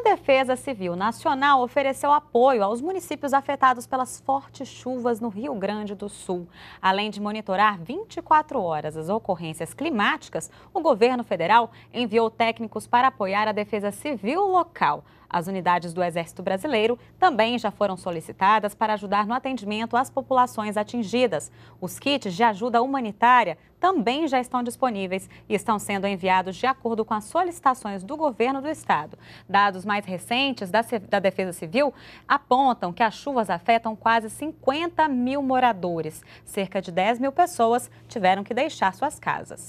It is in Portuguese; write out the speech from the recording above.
A Defesa Civil Nacional ofereceu apoio aos municípios afetados pelas fortes chuvas no Rio Grande do Sul. Além de monitorar 24 horas as ocorrências climáticas, o governo federal enviou técnicos para apoiar a Defesa Civil local. As unidades do Exército Brasileiro também já foram solicitadas para ajudar no atendimento às populações atingidas. Os kits de ajuda humanitária também já estão disponíveis e estão sendo enviados de acordo com as solicitações do governo do estado. Dados mais recentes da, da Defesa Civil apontam que as chuvas afetam quase 50 mil moradores. Cerca de 10 mil pessoas tiveram que deixar suas casas.